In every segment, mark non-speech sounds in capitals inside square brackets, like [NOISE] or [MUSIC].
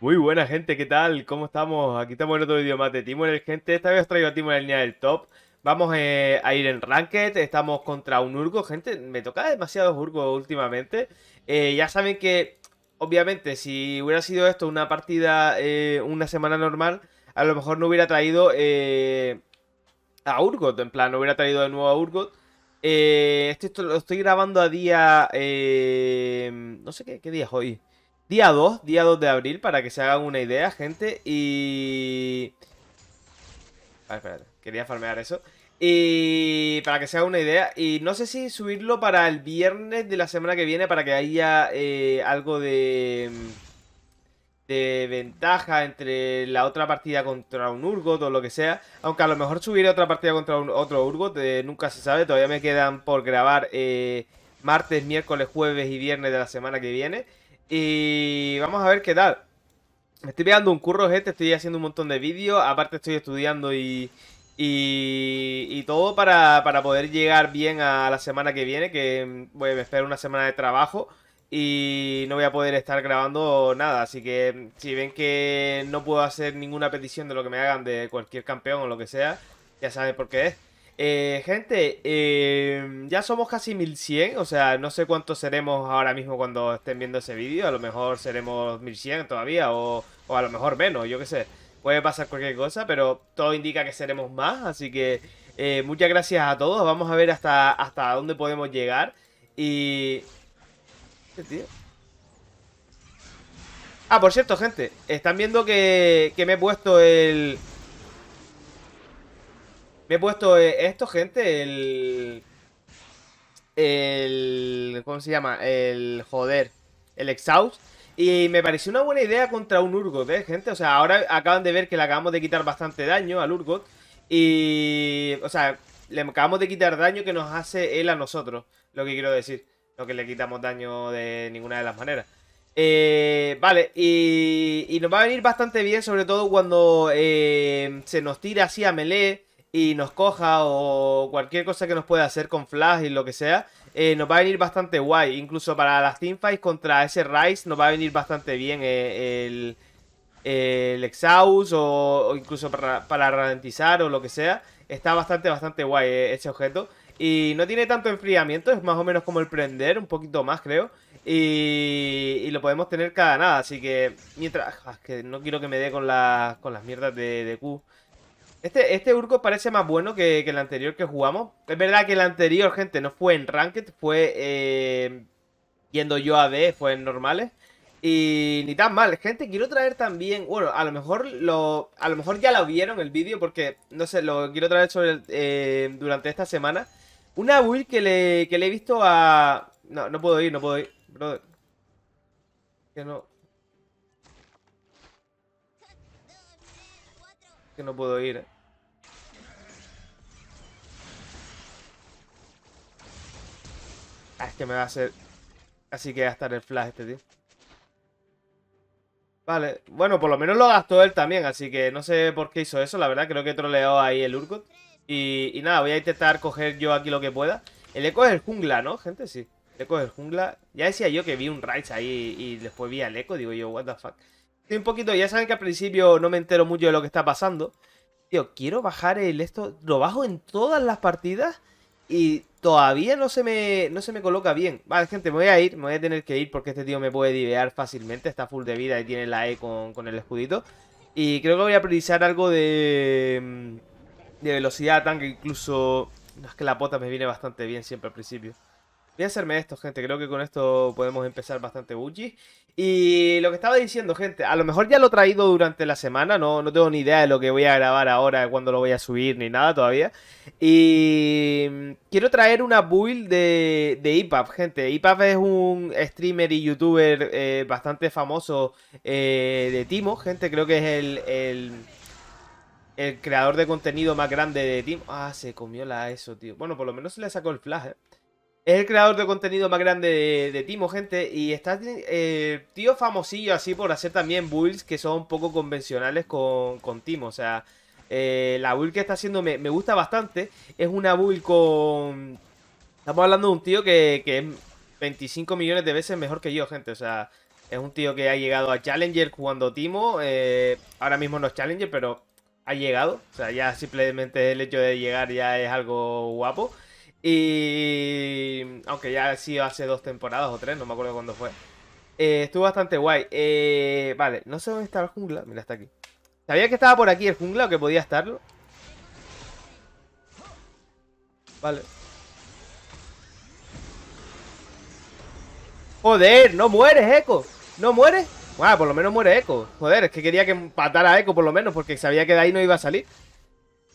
Muy buena gente, ¿qué tal? ¿Cómo estamos? Aquí estamos en otro vídeo más de Timo el Gente. Esta vez os traigo a Timo en línea del top. Vamos eh, a ir en Ranked, estamos contra un Urgo, gente. Me toca demasiados Urgo últimamente. Eh, ya saben que, obviamente, si hubiera sido esto una partida, eh, una semana normal, a lo mejor no hubiera traído a Urgot, en plan, no hubiera traído de nuevo a Urgot. esto, lo estoy grabando a día... no sé qué día es hoy. Día 2, día 2 de abril, para que se hagan una idea, gente. Y... A ah, ver, espérate, quería farmear eso. Y para que se haga una idea, y no sé si subirlo para el viernes de la semana que viene, para que haya eh, algo de, de ventaja entre la otra partida contra un Urgot o lo que sea. Aunque a lo mejor subiré otra partida contra otro Urgot, eh, nunca se sabe, todavía me quedan por grabar eh, martes, miércoles, jueves y viernes de la semana que viene. Y vamos a ver qué tal. estoy pegando un curro, gente. Estoy haciendo un montón de vídeos. Aparte estoy estudiando y, y, todo para, poder llegar bien a la semana que viene. Que mm, voy a esperar una semana de trabajo. Y no voy a poder estar grabando nada. Así que mm, si ven que no puedo hacer ninguna petición de lo que me hagan de cualquier campeón o lo que sea, ya saben por qué es. Eh, gente, eh, ya somos casi 1100, o sea, no sé cuántos seremos ahora mismo cuando estén viendo ese vídeo, a lo mejor seremos 1100 todavía, o, a lo mejor menos, yo qué sé, puede pasar cualquier cosa, pero todo indica que seremos más, así que eh, muchas gracias a todos, vamos a ver hasta, hasta dónde podemos llegar, y... ¿Qué Ah, por cierto, gente, están viendo que me he puesto el me he puesto eh, esto, gente, el... El... ¿Cómo se llama? El... Joder. El exhaust. Y me pareció una buena idea contra un Urgot, ¿eh, gente? O sea, ahora acaban de ver que le acabamos de quitar bastante daño al Urgot. Y... O sea, le acabamos de quitar daño que nos hace él a nosotros. Lo que quiero decir. No que le quitamos daño de ninguna de las maneras. Eh, vale, y, y, nos va a venir bastante bien, sobre todo cuando eh, se nos tira así a melee y nos coja o cualquier cosa que nos pueda hacer con Flash y lo que sea, eh, nos va a venir bastante guay. Incluso para las teamfights contra ese Rice nos va a venir bastante bien eh, el, el Exhaust o, incluso para, para, ralentizar o lo que sea. Está bastante, bastante guay eh, ese objeto. Y no tiene tanto enfriamiento, es más o menos como el prender, un poquito más creo. Y, y lo podemos tener cada nada, así que mientras... Ah, es que no quiero que me dé con, las mierdas de, de Q. Este, este Urco parece más bueno que, el anterior que jugamos. Es verdad que el anterior, gente, no fue en Ranked, fue eh, yendo yo a D, fue en normales. Y ni tan mal, gente, quiero traer también, bueno, a lo mejor lo, a lo mejor ya lo vieron el vídeo porque, no sé, lo quiero traer sobre eh, durante esta semana. Una build que le, que le he visto a... No, no puedo ir, no puedo ir, Que no... no puedo ir. Ah, es que me va a hacer... Así que a va estar el flash este tío. Vale, bueno, por lo menos lo gastó él también, así que no sé por qué hizo eso, la verdad, creo que troleó ahí el Urgot. Y, nada, voy a intentar coger yo aquí lo que pueda. El eco es el jungla, ¿no, gente? Sí, el eco es el jungla. Ya decía yo que vi un Rice ahí y después vi al eco, digo yo, what the fuck un poquito, ya saben que al principio no me entero mucho de lo que está pasando. Tío, quiero bajar el esto. Lo bajo en todas las partidas y todavía no se me, no se me coloca bien. Vale, gente, me voy a ir, me voy a tener que ir porque este tío me puede divear fácilmente. Está full de vida y tiene la E con, el escudito. Y creo que voy a precisar algo de, mm, de velocidad, tanque, incluso... No, es que la pota me viene bastante bien siempre al principio. Voy a hacerme esto, gente. Creo que con esto podemos empezar bastante buchi. Y lo que estaba diciendo, gente, a lo mejor ya lo he traído durante la semana. No, no tengo ni idea de lo que voy a grabar ahora, cuándo lo voy a subir, ni nada todavía. Y mm, quiero traer una build de, de Ipap, e gente. Ipap e es un streamer y youtuber eh, bastante famoso eh, de Timo, gente. Creo que es el, el creador de contenido más grande de Timo. Ah, se comió la ESO, tío. Bueno, por lo menos se le sacó el flash, eh. Es el creador de contenido más grande de, Timo, gente. Y está eh, tío famosillo así por hacer también builds que son poco convencionales con, con Timo. O sea, eh, la build que está haciendo me, gusta bastante. Es una build con... Estamos hablando de un tío que, que es 25 millones de veces mejor que yo, gente. O sea, es un tío que ha llegado a Challenger jugando Timo. Eh, ahora mismo no es Challenger, pero ha llegado. O sea, ya simplemente el hecho de llegar ya es algo guapo. Y. Aunque ya ha sido hace dos temporadas o tres, no me acuerdo cuándo fue. Eh, estuvo bastante guay. Eh, vale, no sé dónde está el jungla. Mira, está aquí. ¿Sabía que estaba por aquí el jungla o que podía estarlo? Vale. Joder, no mueres, Echo. ¿No mueres? Bueno, ah, por lo menos muere Echo. Joder, es que quería que empatara a Echo por lo menos porque sabía que de ahí no iba a salir.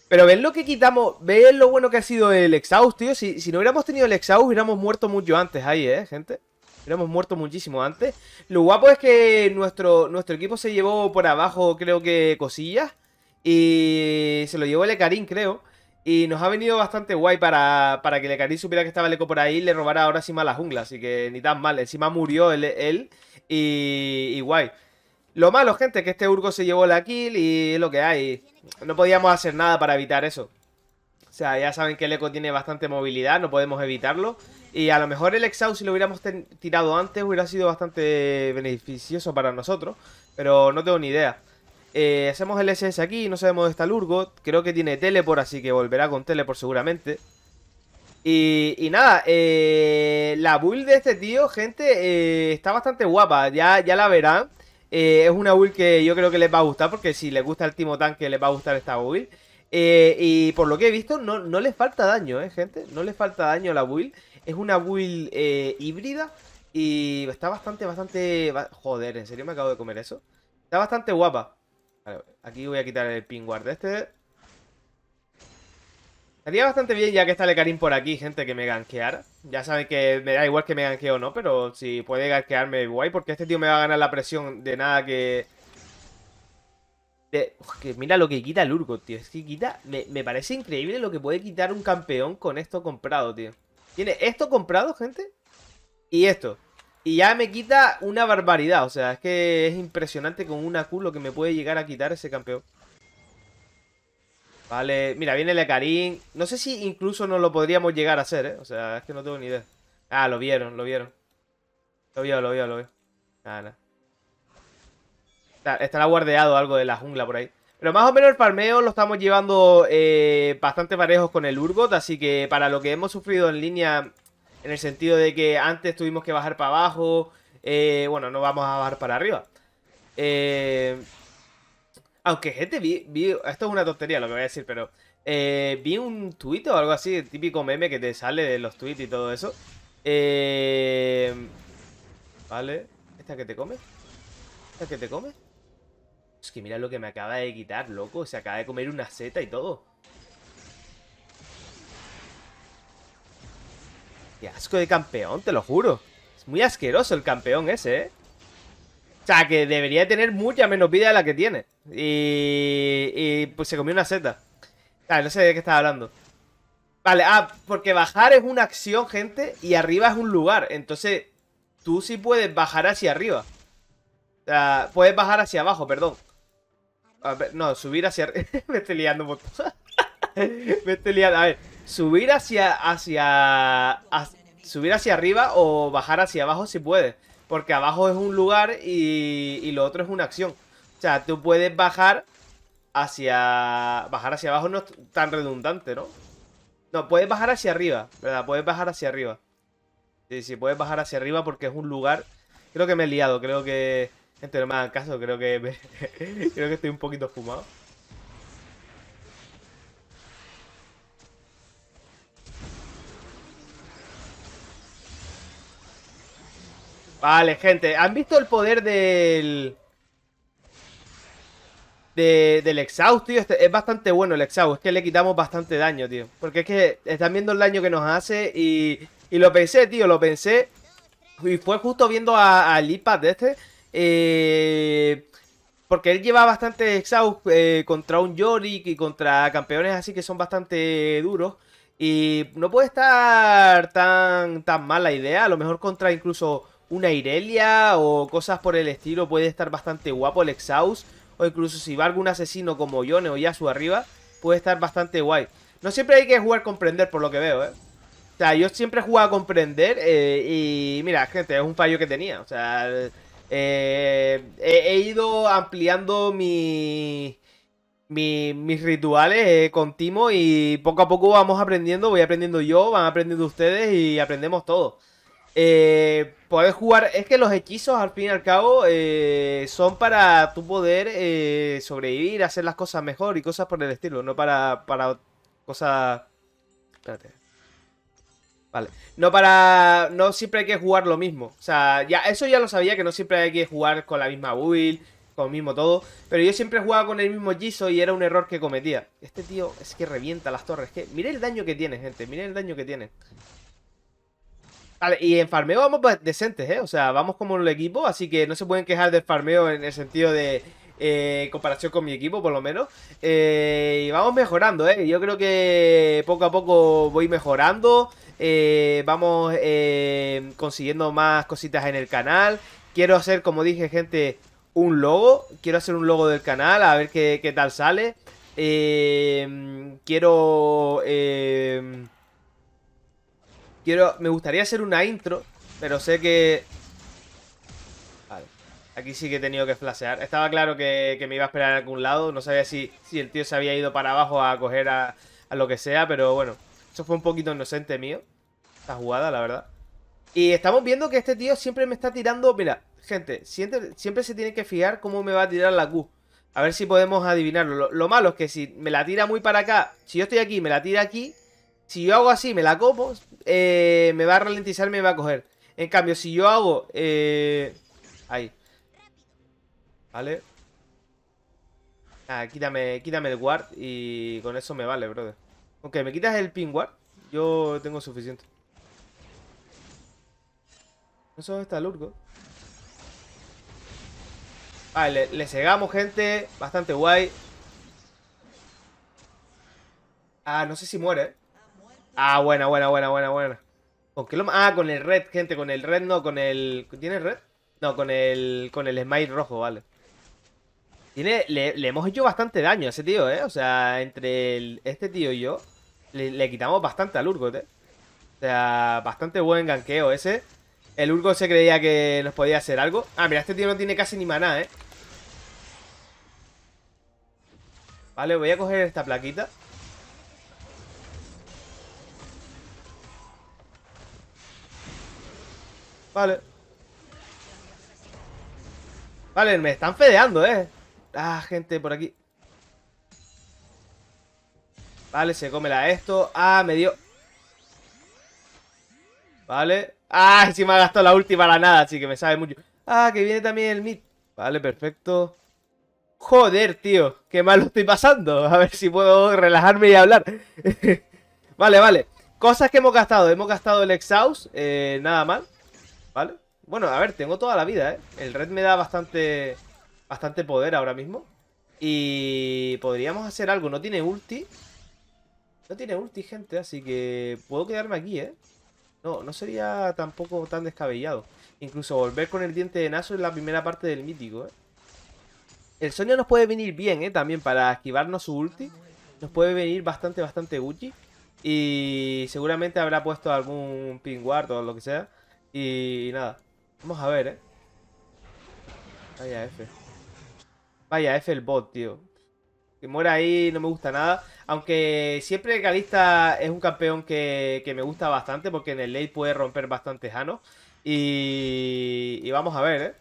Pero ven lo que quitamos, ven lo bueno que ha sido el Exhaust, tío. Si, si no hubiéramos tenido el Exhaust, hubiéramos muerto mucho antes ahí, ¿eh, gente? Hubiéramos muerto muchísimo antes. Lo guapo es que nuestro, nuestro equipo se llevó por abajo, creo que, cosillas. Y se lo llevó el Ecarín, creo. Y nos ha venido bastante guay para, que el Ecarín supiera que estaba el eco por ahí y le robara ahora encima la jungla. Así que ni tan mal. Encima murió él, él y, y guay. Lo malo, gente, que este Urgo se llevó la kill y es lo que hay. No podíamos hacer nada para evitar eso. O sea, ya saben que el Echo tiene bastante movilidad, no podemos evitarlo. Y a lo mejor el Exhaust, si lo hubiéramos tirado antes, hubiera sido bastante beneficioso para nosotros. Pero no tengo ni idea. Eh, hacemos el SS aquí, no sabemos dónde está el Urgo. Creo que tiene Teleport, así que volverá con Teleport seguramente. Y, y, nada, eh, la build de este tío, gente, eh, está bastante guapa. Ya, ya la verán. Eh, es una build que yo creo que les va a gustar, porque si les gusta el Timo Tanque, les va a gustar esta build. Eh, y por lo que he visto, no, no les falta daño, ¿eh, gente? No le falta daño a la build. Es una build eh, híbrida y está bastante, bastante... Joder, ¿en serio me acabo de comer eso? Está bastante guapa. aquí voy a quitar el ping guard este. Estaría bastante bien ya que está Karim por aquí, gente, que me ganqueara. Ya saben que me da igual que me ganque o no, pero si puede ganquearme, guay, porque este tío me va a ganar la presión de nada que... que mira lo que quita el Urgot, tío. Es que quita... Me, me parece increíble lo que puede quitar un campeón con esto comprado, tío. Tiene esto comprado, gente, y esto. Y ya me quita una barbaridad. O sea, es que es impresionante con una Q lo que me puede llegar a quitar ese campeón. Vale, mira, viene Lecarín. No sé si incluso nos lo podríamos llegar a hacer, ¿eh? O sea, es que no tengo ni idea. Ah, lo vieron, lo vieron. Lo vio, lo vio, lo vio. Nada, nada. estará guardeado algo de la jungla por ahí. Pero más o menos el palmeo lo estamos llevando eh, bastante parejos con el Urgot, así que para lo que hemos sufrido en línea, en el sentido de que antes tuvimos que bajar para abajo, eh, bueno, no vamos a bajar para arriba. Eh, aunque, gente, vi, Esto es una tontería lo que voy a decir, pero. Eh, vi un tuit o algo así, el típico meme que te sale de los tweets y todo eso. Eh, vale. ¿Esta que te come? ¿Esta que te come? Es que mira lo que me acaba de quitar, loco. Se acaba de comer una seta y todo. Qué asco de campeón, te lo juro. Es muy asqueroso el campeón ese, ¿eh? O sea, que debería tener mucha menos vida de la que tiene. Y, pues se comió una seta. Ah, no sé de qué estaba hablando. Vale, ah, porque bajar es una acción, gente, y arriba es un lugar. Entonces, tú sí puedes bajar hacia arriba. O sea, puedes bajar hacia abajo, perdón. A ver, no, subir hacia arriba. [LAUGHS] Me estoy liando un [LAUGHS] Me estoy liando. A ver, subir hacia. hacia. subir hacia arriba o bajar hacia abajo si puedes. Porque abajo es un lugar y, y, lo otro es una acción. O sea, tú puedes bajar hacia... Bajar hacia abajo no es tan redundante, ¿no? No, puedes bajar hacia arriba, ¿verdad? Puedes bajar hacia arriba. Sí, sí, puedes bajar hacia arriba porque es un lugar... Creo que me he liado, creo que... Gente, no me hagan caso, creo que... [LAUGHS] creo que estoy un poquito fumado. Vale, gente, ¿han visto el poder del... del exhaust, tío? Este, es bastante bueno el exhaust, es que le quitamos bastante daño, tío. Porque es que están viendo el daño que nos hace y, y lo pensé, tío, lo pensé. Y fue justo viendo al Ipad de este. Eh, porque él lleva bastante exhaust eh, contra un Yorick y contra campeones así que son bastante duros. Y no puede estar tan, tan mala idea. A lo mejor contra incluso una Irelia o cosas por el estilo, puede estar bastante guapo el Exhaust. O incluso si va algún asesino como Yone o Yasu arriba, puede estar bastante guay. No siempre hay que jugar comprender por lo que veo, ¿eh? O sea, yo siempre he jugado a comprender eh, y mira, gente, es un fallo que tenía. O sea, eh, he, ido ampliando mi, mis rituales eh, con Timo y poco a poco vamos aprendiendo, voy aprendiendo yo, van aprendiendo ustedes y aprendemos todos. Eh, poder jugar, es que los hechizos al fin y al cabo eh, son para tu poder eh, sobrevivir, hacer las cosas mejor y cosas por el estilo, no para, para cosas... Espérate. Vale. No para... No siempre hay que jugar lo mismo. O sea, ya eso ya lo sabía, que no siempre hay que jugar con la misma build, con lo mismo todo. Pero yo siempre jugaba con el mismo hechizo y era un error que cometía. Este tío es que revienta las torres. Que... mire el daño que tiene, gente. Miren el daño que tiene y en farmeo vamos pues, decentes, ¿eh? O sea, vamos como el equipo, así que no se pueden quejar del farmeo en el sentido de... Eh, comparación con mi equipo, por lo menos. Eh, y vamos mejorando, ¿eh? Yo creo que poco a poco voy mejorando. Eh, vamos eh, consiguiendo más cositas en el canal. Quiero hacer, como dije, gente, un logo. Quiero hacer un logo del canal, a ver qué, qué tal sale. quiero me gustaría hacer una intro, pero sé que... Vale, aquí sí que he tenido que flasear. Estaba claro que, me iba a esperar a algún lado, no sabía si, si el tío se había ido para abajo a coger a, lo que sea, pero bueno, eso fue un poquito inocente mío, esta jugada, la verdad. Y estamos viendo que este tío siempre me está tirando... Mira, gente, siempre, siempre se tiene que fijar cómo me va a tirar la Q. A ver si podemos adivinarlo. Lo, lo, malo es que si me la tira muy para acá, si yo estoy aquí me la tira aquí, si yo hago así, me la copo eh, me va a ralentizar, me va a coger. En cambio, si yo hago... Eh, ahí. ¿Vale? Ah, quítame, quítame el guard y con eso me vale, brother. Ok, ¿me quitas el pin guard? Yo tengo suficiente. Eso está lurgo. Vale, le, cegamos, gente. Bastante guay. Ah, no sé si muere. eh Ah, buena, buena, buena, buena, buena. ¿Con lo Ah, con el red, gente, con el red, no, con el... ¿Tiene red? No, con el... Con el smite rojo, vale. Tiene, le, hemos hecho bastante daño a ese tío, ¿eh? O sea, entre este tío y yo, le, quitamos bastante al urgo, ¿eh? O sea, bastante buen ganqueo ese. El urgo se creía que nos podía hacer algo. Ah, mira, este tío no tiene casi ni maná, ¿eh? Vale, voy a coger esta plaquita. Vale. Vale, me están fedeando, eh. Ah, gente, por aquí. Vale, se come la esto. Ah, me dio... Vale. Ah, sí me ha gastado la última la nada, así que me sabe mucho. Ah, que viene también el mid Vale, perfecto. Joder, tío. Qué mal lo estoy pasando. A ver si puedo relajarme y hablar. [LAUGHS] vale, vale. Cosas que hemos gastado. Hemos gastado el exhaust. Eh, nada mal. ¿Vale? Bueno, a ver, tengo toda la vida, ¿eh? El red me da bastante, bastante poder ahora mismo. Y podríamos hacer algo. No tiene ulti. No tiene ulti, gente, así que puedo quedarme aquí, ¿eh? No, no sería tampoco tan descabellado. Incluso volver con el diente de nazo en la primera parte del mítico, ¿eh? El Sonio nos puede venir bien, ¿eh? También para esquivarnos su ulti. Nos puede venir bastante, bastante Gucci. Y seguramente habrá puesto algún pinguard o lo que sea. Y nada, vamos a ver, ¿eh? Vaya F. Vaya F el bot, tío. Que muera ahí no me gusta nada. Aunque siempre Galista es un campeón que, me gusta bastante porque en el late puede romper bastante Jano. Y, vamos a ver, ¿eh?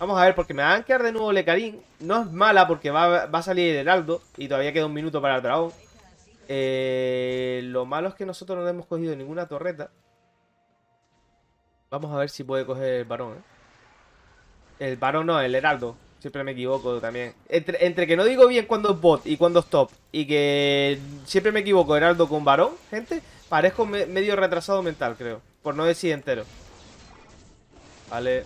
Vamos a ver, porque me va a quedar de nuevo Lecarín. No es mala porque va, a salir el Heraldo y todavía queda un minuto para el dragón. Eh, lo malo es que nosotros no hemos cogido ninguna torreta. Vamos a ver si puede coger el varón, ¿eh? El varón no, el heraldo. Siempre me equivoco también. Entre, que no digo bien cuando es bot y cuando es top y que siempre me equivoco heraldo con varón, gente, parezco medio retrasado mental, creo. Por no decir entero. Vale.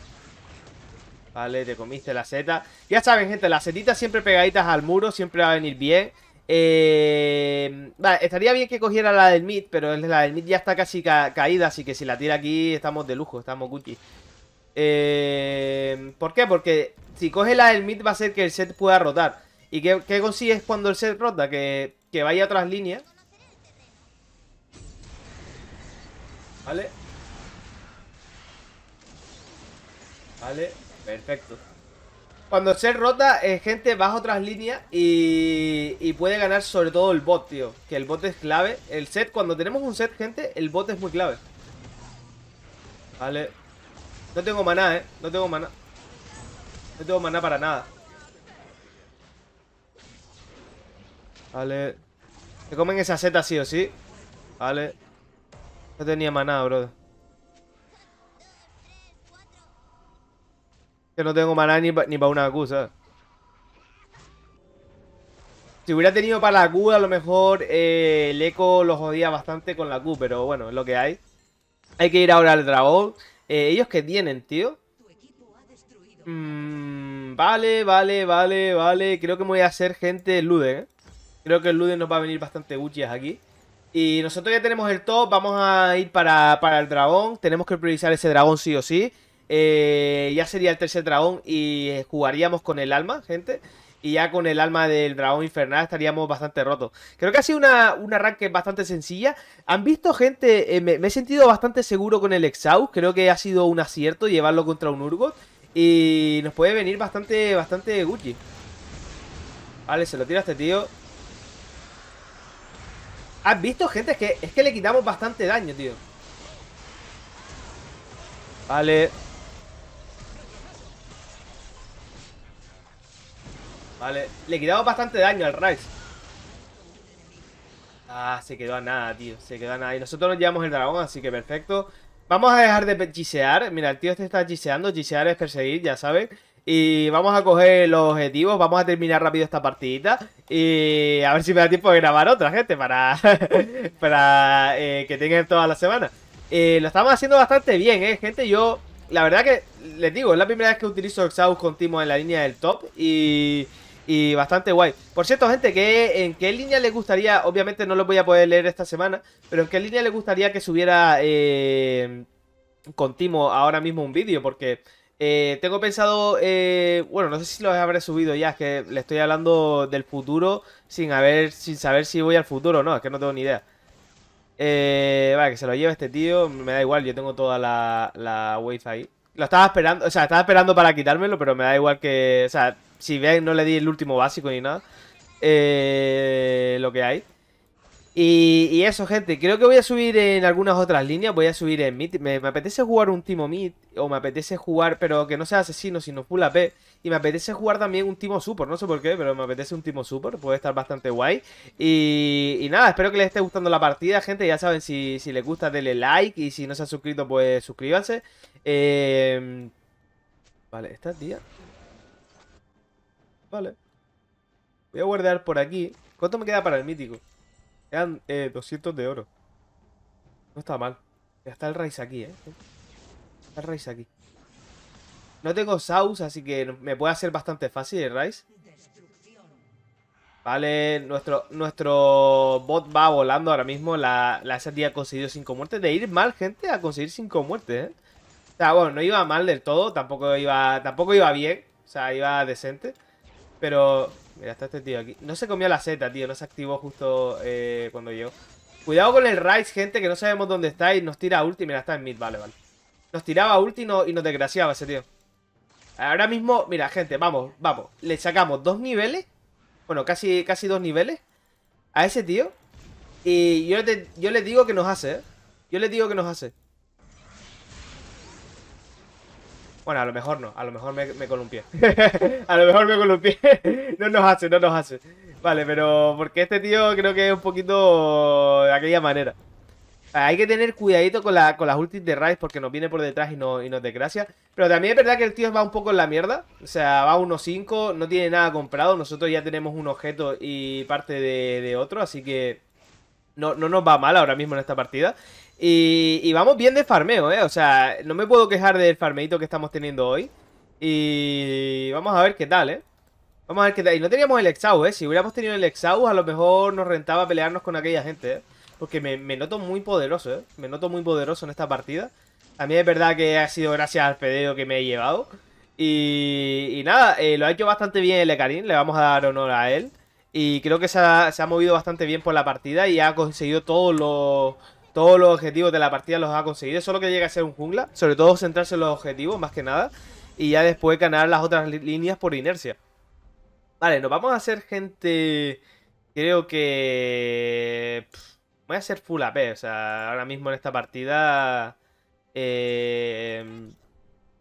Vale, te comiste la seta. Ya saben, gente, las setitas siempre pegaditas al muro, siempre va a venir bien. Eh, vale, estaría bien que cogiera la del mid, pero la del mid ya está casi caída, así que si la tira aquí estamos de lujo, estamos Gucci. Eh, ¿Por qué? Porque si coge la del mid va a ser que el set pueda rotar. ¿Y qué, consigues cuando el set rota? Que, que vaya a otras líneas. ¿Vale? Vale, perfecto. Cuando se rota, eh, gente baja otras líneas y, puede ganar sobre todo el bot, tío. Que el bot es clave. El set, cuando tenemos un set, gente, el bot es muy clave. Vale. No tengo maná, eh. No tengo maná. No tengo maná para nada. Vale. Se comen esa set así o sí. Vale. No tenía maná, bro. Yo no tengo maná ni para una Q, una Si hubiera tenido para la Q, a lo mejor eh, el eco los jodía bastante con la Q, pero bueno, es lo que hay. Hay que ir ahora al dragón. Eh, ¿Ellos qué tienen, tío? Mm, vale, vale, vale, vale. Creo que me voy a hacer gente Luden, ¿eh? Creo que el Luden nos va a venir bastante guchias aquí. Y nosotros ya tenemos el top, vamos a ir para, para el dragón. Tenemos que priorizar ese dragón sí o sí. Eh, ya sería el tercer dragón y eh, jugaríamos con el alma, gente. Y ya con el alma del dragón infernal estaríamos bastante rotos. Creo que ha sido una, un arranque bastante sencilla. Han visto, gente, eh, me, he sentido bastante seguro con el Exhaust. Creo que ha sido un acierto llevarlo contra un Urgot. Y nos puede venir bastante, bastante Gucci. Vale, se lo tira este tío. ¿Has visto, gente? que, es que le quitamos bastante daño, tío. Vale. Vale, le quitamos bastante daño al Rice. Ah, se quedó a nada, tío. Se quedó a nada. Y nosotros nos llevamos el dragón, así que perfecto. Vamos a dejar de gisear. Mira, el tío este está giseando. Gisear es perseguir, ya saben. Y vamos a coger los objetivos. Vamos a terminar rápido esta partidita. Y a ver si me da tiempo de grabar otra, gente. Para, [LAUGHS] para eh, que tengan toda la semana. Eh, lo estamos haciendo bastante bien, ¿eh, gente? Yo, la verdad que, les digo, es la primera vez que utilizo Exhaust con en la línea del top. Y y bastante guay. Por cierto, gente, ¿en qué línea le gustaría? Obviamente no lo voy a poder leer esta semana, pero ¿en qué línea le gustaría que subiera eh, ahora mismo un vídeo? Porque eh, tengo pensado, eh, bueno, no sé si lo habré subido ya, es que le estoy hablando del futuro sin, haber, sin saber si voy al futuro o no, es que no tengo ni idea. Eh, vale, que se lo lleve este tío, me da igual, yo tengo toda la, la wave ahí. Lo estaba esperando, o sea, estaba esperando para quitármelo, pero me da igual que, o sea, si veis, no le di el último básico ni nada. Eh, lo que hay. Y, eso, gente. Creo que voy a subir en algunas otras líneas. Voy a subir en mid Me, apetece jugar un Timo mid O me apetece jugar, pero que no sea asesino, sino full AP. Y me apetece jugar también un Timo Super. No sé por qué, pero me apetece un Timo Super. Puede estar bastante guay. Y, y nada, espero que les esté gustando la partida, gente. Ya saben, si, si les gusta, denle like. Y si no se han suscrito, pues suscríbanse. Eh, vale, esta tía... Vale. Voy a guardar por aquí. ¿Cuánto me queda para el mítico? Quedan 200 eh, de oro. No está mal. Ya está el rice aquí, ¿eh? Está el raíz aquí. No tengo saus, así que me puede hacer bastante fácil el raíz. Vale, nuestro, nuestro bot va volando ahora mismo. La, la ha conseguido 5 muertes. De ir mal, gente, a conseguir 5 muertes, ¿eh? O sea, bueno, no iba mal del todo. Tampoco iba, tampoco iba bien. O sea, iba decente. Pero... Mira, está este tío aquí. No se comió la Z, tío. No se activó justo eh, cuando llegó. Cuidado con el rise gente, que no sabemos dónde está y nos tira ulti. Mira, está en mid, vale, vale. Nos tiraba ulti y, nos desgraciaba ese tío. Ahora mismo, mira, gente, vamos, vamos. Le sacamos dos niveles. Bueno, casi, casi dos niveles. A ese tío. Y yo, te, yo digo que nos hace, ¿eh? Yo le digo que nos hace. Bueno, a lo mejor no, a lo mejor me, columpié. [LAUGHS] a lo mejor me columpié. [LAUGHS] no nos hace, no nos hace. Vale, pero porque este tío creo que es un poquito de aquella manera. Hay que tener cuidadito con, con las ultis de Ryze porque nos viene por detrás y, y nos desgracia. Pero también es verdad que el tío va un poco en la mierda. O sea, va 1-5, no tiene nada comprado. Nosotros ya tenemos un objeto y parte de, otro, así que no, no nos va mal ahora mismo en esta partida. Y, vamos bien de farmeo, ¿eh? O sea, no me puedo quejar del farmeito que estamos teniendo hoy. Y vamos a ver qué tal, ¿eh? Vamos a ver qué tal. Y no teníamos el Exhaust, ¿eh? Si hubiéramos tenido el Exhaust, a lo mejor nos rentaba pelearnos con aquella gente, ¿eh? Porque me, noto muy poderoso, ¿eh? Me noto muy poderoso en esta partida. A mí es verdad que ha sido gracias al pedeo que me he llevado. Y, y nada, eh, lo ha hecho bastante bien el Ekarin, le vamos a dar honor a él. Y creo que se ha, se ha movido bastante bien por la partida y ha conseguido todos los todos los objetivos de la partida los ha conseguido. Solo que llega a ser un jungla. Sobre todo centrarse en los objetivos, más que nada. Y ya después ganar las otras líneas por inercia. Vale, nos vamos a hacer gente... Creo que... voy a hacer full AP. O sea, ahora mismo en esta partida... Eh,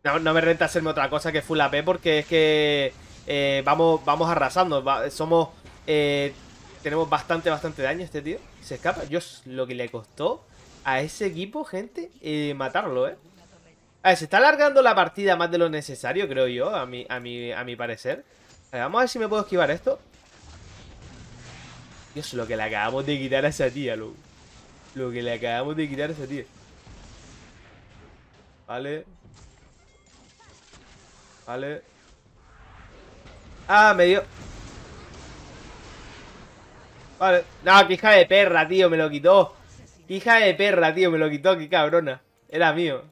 no, me renta hacerme otra cosa que full AP porque es que... Eh, vamos, vamos arrasando. somos... Eh, tenemos bastante, bastante daño este tío se escapa. Dios, lo que le costó a ese equipo, gente, eh, matarlo, ¿eh? A ver, se está alargando la partida más de lo necesario, creo yo, a mi, a mi, a mi parecer. A ver, vamos a ver si me puedo esquivar esto. Dios, lo que le acabamos de quitar a esa tía, lo, lo que le acabamos de quitar a esa tía. Vale. Vale. Ah, me dio... Vale. No, que hija de perra, tío, me lo quitó. Que hija de perra, tío, me lo quitó, qué cabrona. Era mío.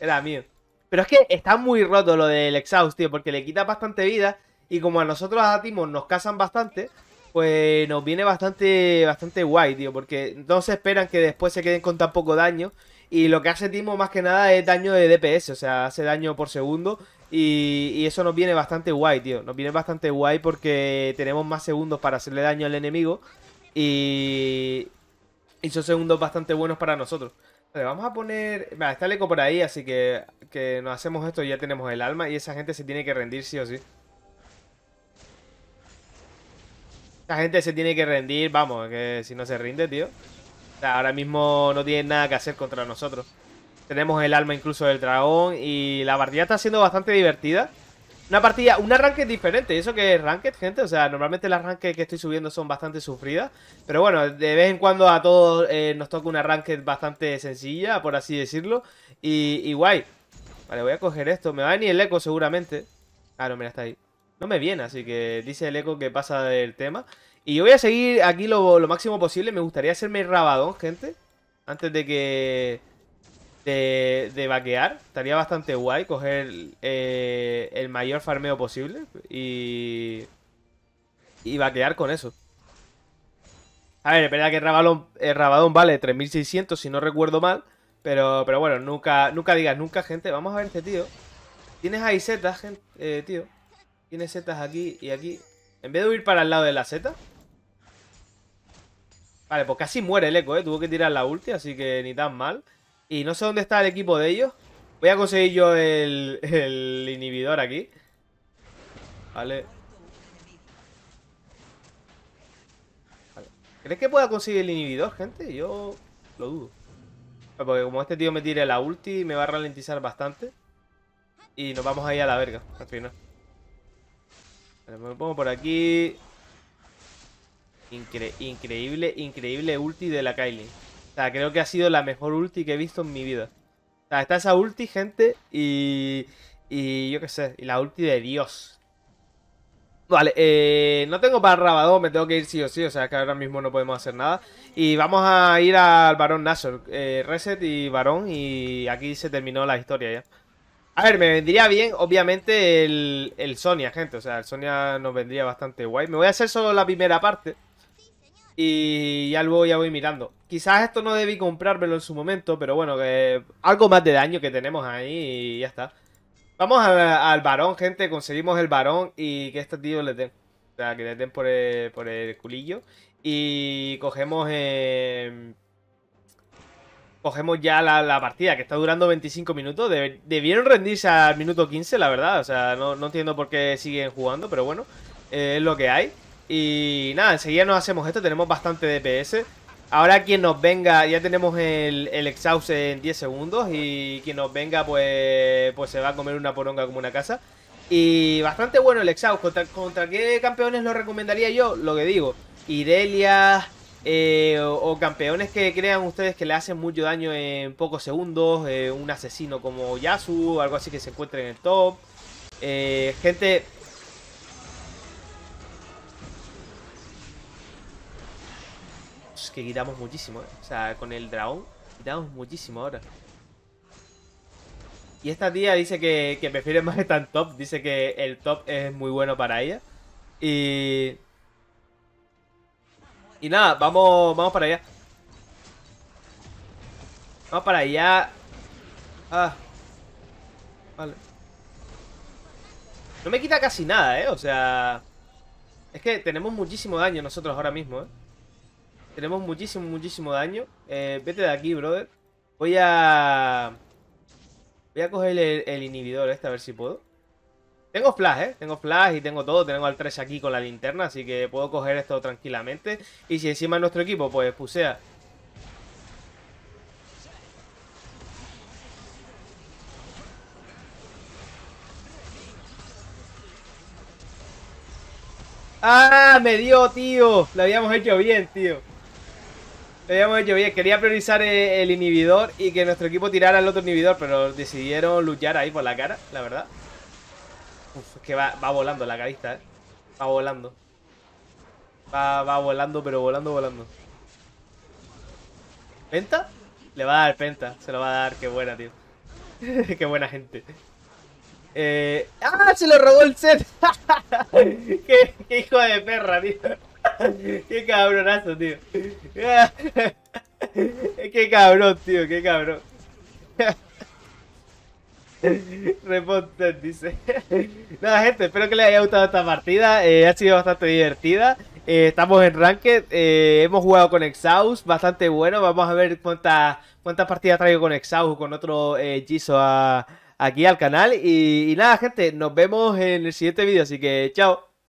Era mío. Pero es que está muy roto lo del exhaust, tío, porque le quita bastante vida. Y como a nosotros a Timo nos casan bastante, pues nos viene bastante, bastante guay, tío. Porque no se esperan que después se queden con tan poco daño. Y lo que hace Timo más que nada es daño de DPS, o sea, hace daño por segundo y, eso nos viene bastante guay, tío. Nos viene bastante guay porque tenemos más segundos para hacerle daño al enemigo. Y, y son segundos bastante buenos para nosotros. Vale, vamos a poner... está el eco por ahí, así que, que nos hacemos esto y ya tenemos el alma. Y esa gente se tiene que rendir sí o sí. Esa gente se tiene que rendir, vamos, que si no se rinde, tío. ahora mismo no tienen nada que hacer contra nosotros. Tenemos el alma incluso del dragón y la partida está siendo bastante divertida. Una partida, un arranque diferente, eso que es ranked, gente, o sea, normalmente las ranked que estoy subiendo son bastante sufridas, pero bueno, de vez en cuando a todos eh, nos toca una arranque bastante sencilla, por así decirlo, y, guay. Vale, voy a coger esto, me va a venir el eco seguramente. Ah, no, mira, está ahí. No me viene, así que dice el eco que pasa del tema. Y yo voy a seguir aquí lo, lo máximo posible, me gustaría hacerme el rabadón, gente, antes de que de, de vaquear. Estaría bastante guay coger eh, el mayor farmeo posible y. Y vaquear con eso. A ver, espera verdad que rabadón... eh, vale 3600, si no recuerdo mal. Pero, pero bueno, nunca, nunca digas nunca, gente. Vamos a ver este tío. Tienes ahí setas, gente, eh, tío. Tienes setas aquí y aquí. En vez de huir para el lado de la seta. Vale, pues casi muere el eco, ¿eh? Tuvo que tirar la ulti, así que ni tan mal. Y no sé dónde está el equipo de ellos. Voy a conseguir yo el, el inhibidor aquí. Vale. ¿Crees que pueda conseguir el inhibidor, gente? Yo lo dudo. Ah, porque como este tío me tire la ulti, me va a ralentizar bastante. Y nos vamos ahí a la verga, al final. me pongo por aquí. increíble, increíble ulti de la Kylie sea, creo que ha sido la mejor ulti que he visto en mi vida. O sea, está esa ulti, gente, y. Y yo qué sé, y la ulti de Dios. Vale, eh, no tengo para Rabadón, me tengo que ir sí o sí, o sea que ahora mismo no podemos hacer nada. Y vamos a ir al Barón Nashor. Eh, Reset y Barón, y aquí se terminó la historia ya. A ver, me vendría bien, obviamente, el, el Sonia, gente, o sea, el Sonia nos vendría bastante guay. Me voy a hacer solo la primera parte, y ya luego ya voy mirando. Quizás esto no debí comprármelo en su momento, pero bueno, que algo más de daño que tenemos ahí y ya está. Vamos al, varón, gente. Conseguimos el varón y que este tío le den. O sea, que le den por el, por el culillo. Y cogemos... Em, cogemos ya la, partida, que está durando 25 minutos. debieron rendirse al minuto 15, la verdad. O sea, no, entiendo por qué siguen jugando, pero bueno, eh, es lo que hay. Y nada, enseguida nos hacemos esto, tenemos bastante DPS. Ahora quien nos venga, ya tenemos el, el exhaust en 10 segundos y quien nos venga pues, pues se va a comer una poronga como una casa. Y bastante bueno el exhaust, ¿contra, contra qué campeones lo recomendaría yo? Lo que digo, Irelia eh, o, campeones que crean ustedes que le hacen mucho daño en pocos segundos, eh, un asesino como Yasu, algo así que se encuentre en el top. Eh, gente que quitamos muchísimo, ¿eh? O sea, con el dragón quitamos muchísimo ahora. Y esta tía dice que, que prefiere más estar en top. Dice que el top es muy bueno para ella. Y... Y nada, vamos, vamos para allá. Vamos para allá. Ah. Vale. No me quita casi nada, ¿eh? O sea... Es que tenemos muchísimo daño nosotros ahora mismo, ¿eh? Tenemos muchísimo, muchísimo daño. Eh, vete de aquí, brother. Voy a... Voy a coger el, el, inhibidor este, a ver si puedo. Tengo flash, ¿eh? Tengo flash y tengo todo. Tengo al 3 aquí con la linterna, así que puedo coger esto tranquilamente. Y si encima nuestro equipo, pues pusea ¡Ah! Me dio, tío. Lo habíamos hecho bien, tío. Habíamos hecho, bien, quería priorizar el inhibidor y que nuestro equipo tirara al otro inhibidor, pero decidieron luchar ahí por la cara, la verdad. Uf, es que va, volando la carista, eh. Va volando. Va, volando, pero volando, volando. ¿Penta? Le va a dar penta, se lo va a dar, qué buena, tío. [LAUGHS] qué buena gente. Eh... ¡Ah! ¡Se lo robó el set! [LAUGHS] ¡Qué hijo de perra, tío! [LAUGHS] qué cabronazo, tío. [LAUGHS] qué cabrón, tío, qué cabrón. [LAUGHS] Remonten, dice. Nada, gente, espero que les haya gustado esta partida. Eh, ha sido bastante divertida. Eh, estamos en Ranked. Eh, hemos jugado con Exhaust, bastante bueno. Vamos a ver cuántas cuántas partidas traigo con Exhaust o con otro Giso aquí al canal. Y, y nada, gente, nos vemos en el siguiente vídeo. Así que chao.